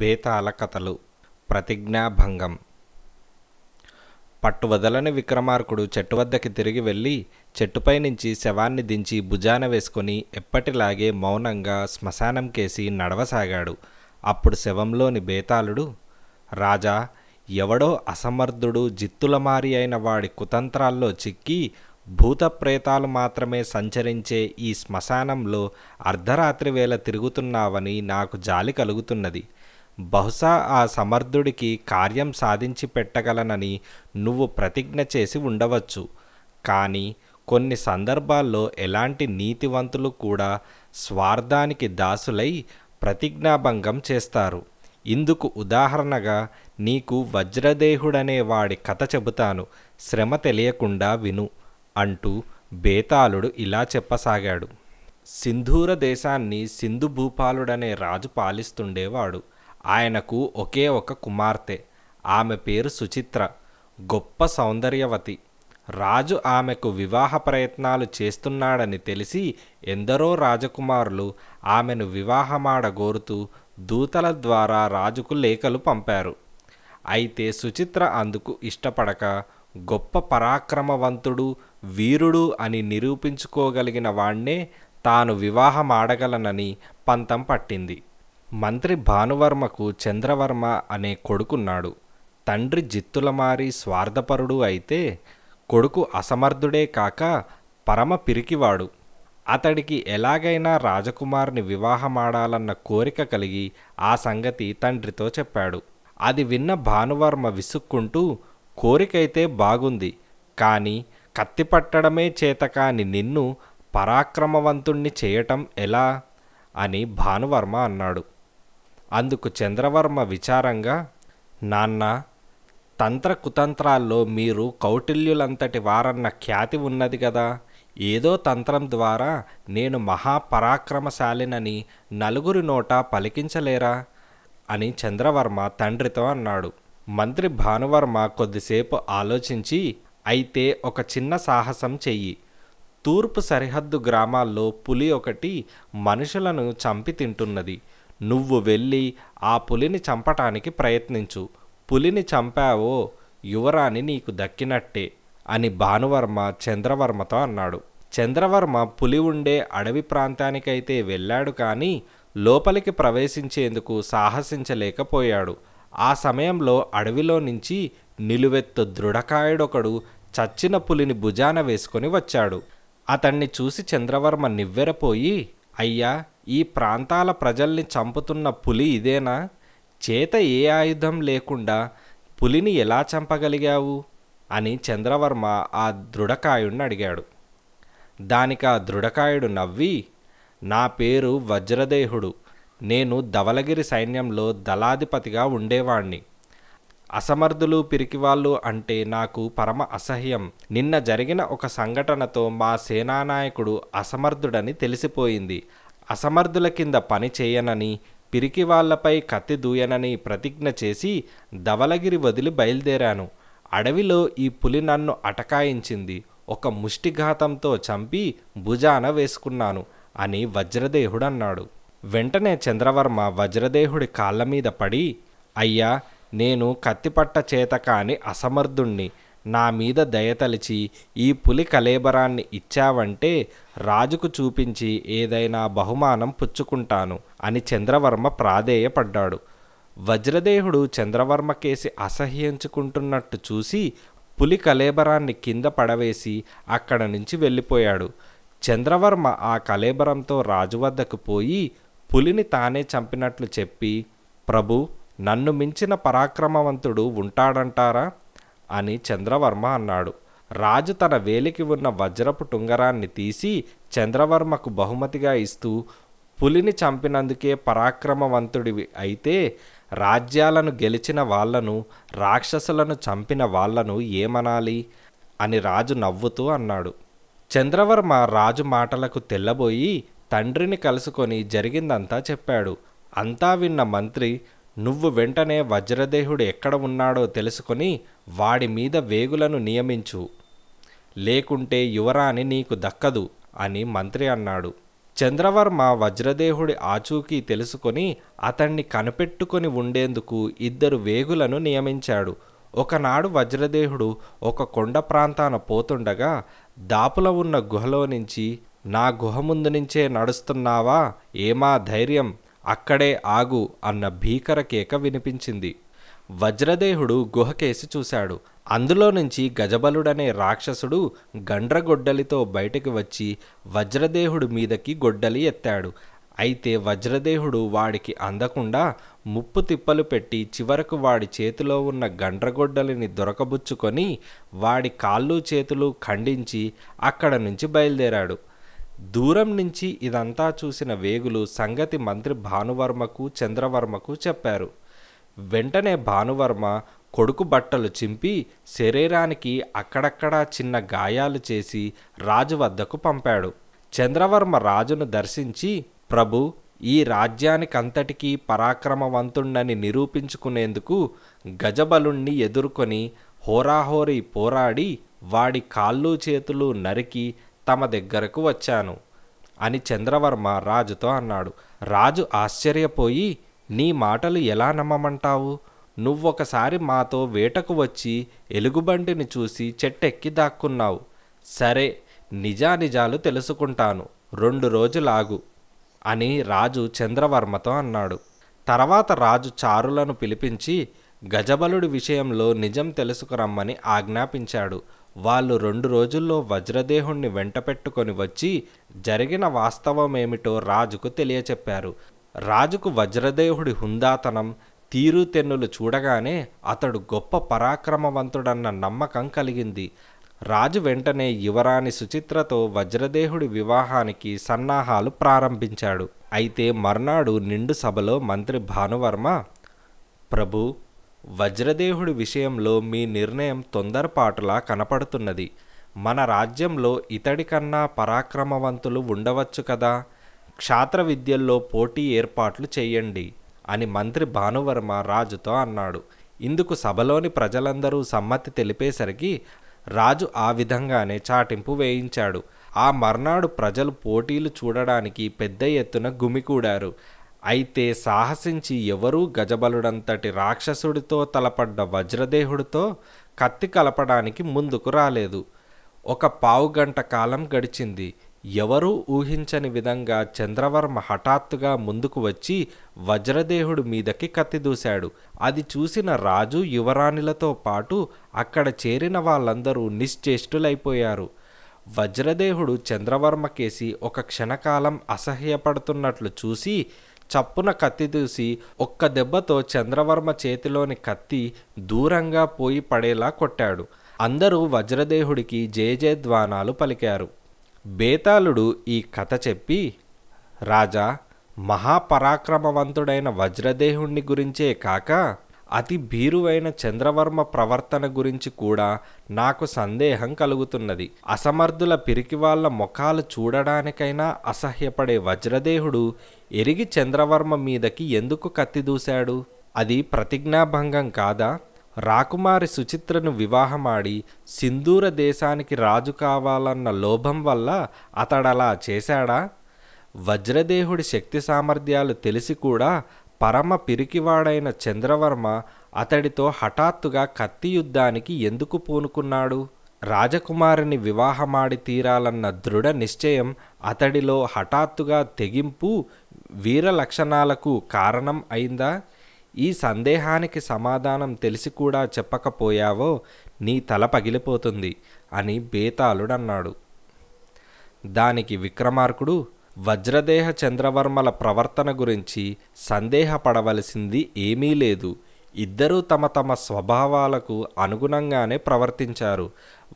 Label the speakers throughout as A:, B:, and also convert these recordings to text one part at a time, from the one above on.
A: బేతాల కథలు ప్రతిజ్ఞాభంగం పట్టువదలని విక్రమార్కుడు చెట్టు వద్దకి తిరిగి వెళ్ళి చెట్టుపై నుంచి శవాన్ని దించి భుజాన వేసుకొని ఎప్పటిలాగే మౌనంగా శ్మశానం కేసి నడవసాగాడు అప్పుడు శవంలోని బేతాళుడు రాజా ఎవడో అసమర్థుడు జిత్తులమారి అయిన వాడి కుతంత్రాల్లో చిక్కి భూత ప్రేతాలు మాత్రమే సంచరించే ఈ శ్మశానంలో అర్ధరాత్రి వేళ తిరుగుతున్నావని నాకు జాలి కలుగుతున్నది బహుశా ఆ సమర్థుడికి కార్యం సాధించి పెట్టగలనని నువ్వు ప్రతిజ్ఞ చేసి ఉండవచ్చు కానీ కొన్ని సందర్భాల్లో ఎలాంటి నీతివంతులు కూడా స్వార్థానికి దాసులై ప్రతిజ్ఞాభంగం చేస్తారు ఇందుకు ఉదాహరణగా నీకు వజ్రదేహుడనే వాడి కథ చెబుతాను శ్రమ తెలియకుండా విను అంటూ బేతాళుడు ఇలా చెప్పసాగాడు సింధూర దేశాన్ని సింధు భూపాలుడనే రాజు పాలిస్తుండేవాడు ఆయనకు ఒకే ఒక కుమార్తె ఆమె పేరు సుచిత్ర గొప్ప సౌందర్యవతి రాజు ఆమెకు వివాహ ప్రయత్నాలు చేస్తున్నాడని తెలిసి ఎందరో రాజకుమారులు ఆమెను వివాహమాడగోరుతూ దూతల ద్వారా రాజుకు లేఖలు పంపారు అయితే సుచిత్ర అందుకు ఇష్టపడక గొప్ప పరాక్రమవంతుడు వీరుడు అని నిరూపించుకోగలిగిన వాణ్ణే తాను వివాహమాడగలనని పంతం పట్టింది మంత్రి భానువర్మకు చంద్రవర్మ అనే కొడుకున్నాడు తండ్రి జిత్తులమారి స్వార్థపరుడు అయితే కొడుకు అసమర్థుడే కాక పరమ పిరికివాడు అతడికి ఎలాగైనా రాజకుమారిని వివాహమాడాలన్న కోరిక కలిగి ఆ సంగతి తండ్రితో చెప్పాడు అది విన్న భానువర్మ విసుక్కుంటూ కోరికైతే బాగుంది కానీ కత్తి పట్టడమే కాని నిన్ను పరాక్రమవంతుణ్ణి చేయటం ఎలా అని భానువర్మ అన్నాడు అందుకు చంద్రవర్మ విచారంగా నాన్న తంత్ర కుతంత్రాల్లో మీరు కౌటిల్యులంతటి వారన్న ఖ్యాతి ఉన్నది కదా ఏదో తంత్రం ద్వారా నేను మహాపరాక్రమశాలినని నలుగురి నోట పలికించలేరా అని చంద్రవర్మ తండ్రితో అన్నాడు మంత్రి భానువర్మ కొద్దిసేపు ఆలోచించి అయితే ఒక చిన్న సాహసం చెయ్యి తూర్పు సరిహద్దు గ్రామాల్లో పులి ఒకటి మనుషులను చంపి తింటున్నది నువ్వు వెళ్ళి ఆ పులిని చంపటానికి ప్రయత్నించు పులిని చంపావో యువరాణి నీకు దక్కినట్టే అని భానువర్మ చంద్రవర్మతో అన్నాడు చంద్రవర్మ పులి ఉండే అడవి ప్రాంతానికైతే వెళ్ళాడు కానీ లోపలికి ప్రవేశించేందుకు సాహసించలేకపోయాడు ఆ సమయంలో అడవిలో నుంచి నిలువెత్తు దృఢకాయుడొకడు చచ్చిన పులిని భుజాన వేసుకొని వచ్చాడు అతన్ని చూసి చంద్రవర్మ నివ్వెరపోయి అయ్యా ఈ ప్రాంతాల ప్రజల్ని చంపుతున్న పులి ఇదేనా చేత ఏ ఆయుధం లేకుండా పులిని ఎలా చంపగలిగావు అని చంద్రవర్మ ఆ దృఢకాయుడిని అడిగాడు దానికి ఆ దృఢకాయుడు నవ్వి నా పేరు వజ్రదేహుడు నేను ధవలగిరి సైన్యంలో దళాధిపతిగా ఉండేవాణ్ణి అసమర్థులు పిరికివాళ్ళు అంటే నాకు పరమ అసహ్యం నిన్న జరిగిన ఒక సంఘటనతో మా సేనానాయకుడు అసమర్థుడని తెలిసిపోయింది అసమర్థుల కింద పని చేయనని పిరికివాళ్లపై కత్తి దూయనని ప్రతిజ్ఞ చేసి ధవలగిరి వదిలి బయలుదేరాను అడవిలో ఈ పులి నన్ను అటకాయించింది ఒక ముష్టిఘాతంతో చంపి భుజాన వేసుకున్నాను అని వజ్రదేహుడన్నాడు వెంటనే చంద్రవర్మ వజ్రదేహుడి కాళ్ళ మీద పడి అయ్యా నేను కత్తిపట్ట చేత కాని అసమర్థుణ్ణి నా మీద దయతలిచి ఈ పులి కలేబరాన్ని ఇచ్చావంటే రాజుకు చూపించి ఏదైనా బహుమానం పుచ్చుకుంటాను అని చంద్రవర్మ ప్రాధేయపడ్డాడు వజ్రదేహుడు చంద్రవర్మ కేసి అసహ్యించుకుంటున్నట్టు చూసి పులి కలేబరాన్ని కింద పడవేసి అక్కడ నుంచి వెళ్ళిపోయాడు చంద్రవర్మ ఆ కలేబరంతో రాజు వద్దకు పోయి పులిని తానే చంపినట్లు చెప్పి ప్రభు నన్ను మించిన పరాక్రమవంతుడు ఉంటాడంటారా అని చంద్రవర్మ అన్నాడు రాజు తన వేలికి ఉన్న వజ్రపు టుంగరాన్ని తీసి చంద్రవర్మకు బహుమతిగా ఇస్తూ పులిని చంపినందుకే పరాక్రమవంతుడివి అయితే రాజ్యాలను గెలిచిన వాళ్లను రాక్షసులను చంపిన వాళ్లను ఏమనాలి అని రాజు నవ్వుతూ అన్నాడు చంద్రవర్మ రాజు మాటలకు తెల్లబోయి తండ్రిని కలుసుకొని జరిగిందంతా చెప్పాడు అంతా విన్న మంత్రి నువ్వు వెంటనే వజ్రదేహుడు ఎక్కడ ఉన్నాడో తెలుసుకొని వాడి మీద వేగులను నియమించు లేకుంటే యువరాణి నీకు దక్కదు అని మంత్రి అన్నాడు చంద్రవర్మ వజ్రదేహుడి ఆచూకీ తెలుసుకొని అతన్ని కనిపెట్టుకొని ఉండేందుకు ఇద్దరు వేగులను నియమించాడు ఒకనాడు వజ్రదేహుడు ఒక కొండ ప్రాంతాన పోతుండగా దాపుల ఉన్న గుహలో నుంచి నా గుహ ముందు నుంచే నడుస్తున్నావా ఏమా ధైర్యం అక్కడే ఆగు అన్న భీకర కేక వినిపించింది వజ్రదేహుడు గుహకేసి చూశాడు అందులో నుంచి గజబలుడనే రాక్షసుడు గండ్రగొడ్డలితో బయటకు వచ్చి వజ్రదేహుడి మీదకి గొడ్డలి ఎత్తాడు అయితే వజ్రదేహుడు వాడికి అందకుండా ముప్పు తిప్పలు పెట్టి చివరకు వాడి చేతిలో ఉన్న గండ్రగొడ్డలిని దొరకబుచ్చుకొని వాడి కాళ్ళు చేతులు ఖండించి అక్కడ నుంచి బయలుదేరాడు దూరం నుంచి ఇదంతా చూసిన వేగులు సంగతి మంత్రి భానువర్మకు చంద్రవర్మకు చెప్పారు వెంటనే భానువర్మ కొడుకు బట్టలు చింపి శరీరానికి అక్కడక్కడా చిన్న గాయాలు చేసి రాజు వద్దకు పంపాడు చంద్రవర్మ రాజును దర్శించి ప్రభు ఈ రాజ్యానికంతటికీ పరాక్రమవంతుణ్ణని నిరూపించుకునేందుకు గజబలుణ్ణి ఎదుర్కొని హోరాహోరీ పోరాడి వాడి కాళ్ళు చేతులు నరికి తమ దగ్గరకు వచ్చాను అని చంద్రవర్మ రాజుతో అన్నాడు రాజు ఆశ్చర్యపోయి నీ మాటలు ఎలా నమ్మమంటావు నువ్వొకసారి మాతో వేటకు వచ్చి ఎలుగుబంటిని చూసి చెట్టెక్కి దాక్కున్నావు సరే నిజానిజాలు తెలుసుకుంటాను రెండు రోజులాగు అని రాజు చంద్రవర్మతో అన్నాడు తర్వాత రాజు చారులను పిలిపించి గజబలుడి విషయంలో నిజం తెలుసుకురమ్మని ఆజ్ఞాపించాడు వాళ్ళు రెండు రోజుల్లో వజ్రదేహుణ్ణి వెంటపెట్టుకొని వచ్చి జరిగిన వాస్తవమేమిటో రాజుకు తెలియచెప్పారు రాజుకు వజ్రదేహుడి హుందాతనం తీరుతెన్నులు చూడగానే అతడు గొప్ప పరాక్రమవంతుడన్న నమ్మకం కలిగింది రాజు వెంటనే యువరాణి సుచిత్రతో వజ్రదేహుడి వివాహానికి సన్నాహాలు ప్రారంభించాడు అయితే మర్నాడు నిండు సభలో మంత్రి భానువర్మ ప్రభు వజ్రదేహుడి విషయంలో మీ నిర్ణయం తొందరపాటులా కనపడుతున్నది మన రాజ్యంలో ఇతడి కన్నా పరాక్రమవంతులు ఉండవచ్చు కదా క్షాత్ర విద్యల్లో పోటీ ఏర్పాట్లు చేయండి అని మంత్రి భానువర్మ రాజుతో అన్నాడు ఇందుకు సభలోని ప్రజలందరూ సమ్మతి తెలిపేసరికి రాజు ఆ విధంగానే చాటింపు వేయించాడు ఆ మర్నాడు ప్రజలు పోటీలు చూడడానికి పెద్ద ఎత్తున గుమికూడారు అయితే సాహసించి ఎవరూ గజబలుడంతటి రాక్షసుడితో తలపడ్డ వజ్రదేహుడితో కత్తి కలపడానికి ముందుకు రాలేదు ఒక పావుగంట కాలం గడిచింది ఎవరూ ఊహించని విధంగా చంద్రవర్మ హఠాత్తుగా ముందుకు వచ్చి వజ్రదేహుడు మీదకి కత్తిదూశాడు అది చూసిన రాజు యువరాణిలతో పాటు అక్కడ చేరిన వాళ్ళందరూ నిశ్చేష్టులైపోయారు వజ్రదేహుడు చంద్రవర్మకేసి ఒక క్షణకాలం అసహ్యపడుతున్నట్లు చూసి చప్పున కత్తి దూసి ఒక్క దెబ్బతో చంద్రవర్మ చేతిలోని కత్తి దూరంగా పోయి పడేలా కొట్టాడు అందరూ వజ్రదేహుడికి జయజయధ్వానాలు పలికారు బేతాళుడు ఈ కథ చెప్పి రాజా మహాపరాక్రమవంతుడైన వజ్రదేహుణ్ణి గురించే కాక అతి భీరువైన చంద్రవర్మ ప్రవర్తన గురించి కూడా నాకు సందేహం కలుగుతున్నది అసమర్థుల పిరికి వాళ్ళ ముఖాలు చూడడానికైనా అసహ్యపడే వజ్రదేహుడు ఎరిగి చంద్రవర్మ మీదకి ఎందుకు కత్తిదూశాడు అది ప్రతిజ్ఞాభంగం కాదా రాకుమారి సుచిత్రను వివాహమాడి సింధూర దేశానికి రాజు కావాలన్న లోభం వల్ల అతడలా చేశాడా వజ్రదేహుడి శక్తి సామర్థ్యాలు తెలిసి కూడా పరమ పిరికివాడైన చంద్రవర్మ అతడితో హఠాత్తుగా కత్తి యుద్ధానికి ఎందుకు పూనుకున్నాడు రాజకుమారిని వివాహమాడి తీరాలన్న దృఢ నిశ్చయం అతడిలో హఠాత్తుగా తెగింపు వీర లక్షణాలకు కారణం అయిందా ఈ సందేహానికి సమాధానం తెలిసి కూడా చెప్పకపోయావో నీ తల పగిలిపోతుంది అని బేతాళుడన్నాడు దానికి విక్రమార్కుడు వజ్రదేహ చంద్రవర్మల ప్రవర్తన గురించి సందేహపడవలసింది ఏమీ లేదు ఇద్దరూ తమ తమ స్వభావాలకు అనుగుణంగానే ప్రవర్తించారు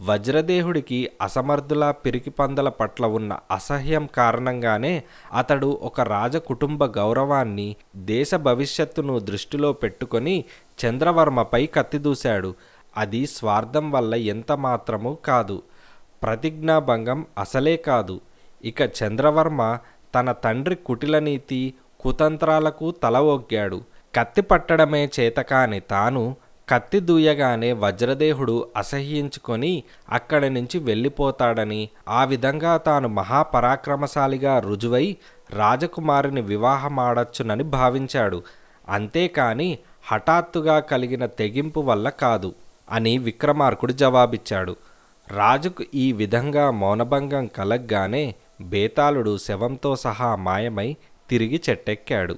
A: వజ్రదేహుడికి అసమర్థుల పిరికిపందల పట్ల ఉన్న అసహ్యం కారణంగానే అతడు ఒక రాజకుటుంబ గౌరవాన్ని దేశ భవిష్యత్తును దృష్టిలో పెట్టుకొని చంద్రవర్మపై కత్తిదూశాడు అది స్వార్థం వల్ల ఎంత మాత్రమూ కాదు ప్రతిజ్ఞాభంగం అసలే కాదు ఇక చంద్రవర్మ తన తండ్రి కుటిలనీతి కుతంత్రాలకు తల ఒగ్గాడు కత్తి పట్టడమే చేతకాని తాను కత్తి దూయగానే వజ్రదేహుడు అసహ్యించుకొని అక్కడి నుంచి వెళ్ళిపోతాడని ఆ విధంగా తాను మహాపరాక్రమశాలిగా రుజువై రాజకుమారిని వివాహమాడొచ్చునని భావించాడు అంతేకాని హఠాత్తుగా కలిగిన తెగింపు వల్ల కాదు అని విక్రమార్కుడు జవాబిచ్చాడు రాజుకు ఈ విధంగా మౌనభంగం కలగ్గానే బేతాళుడు శవంతో సహా మాయమై తిరిగి చెట్టెక్కాడు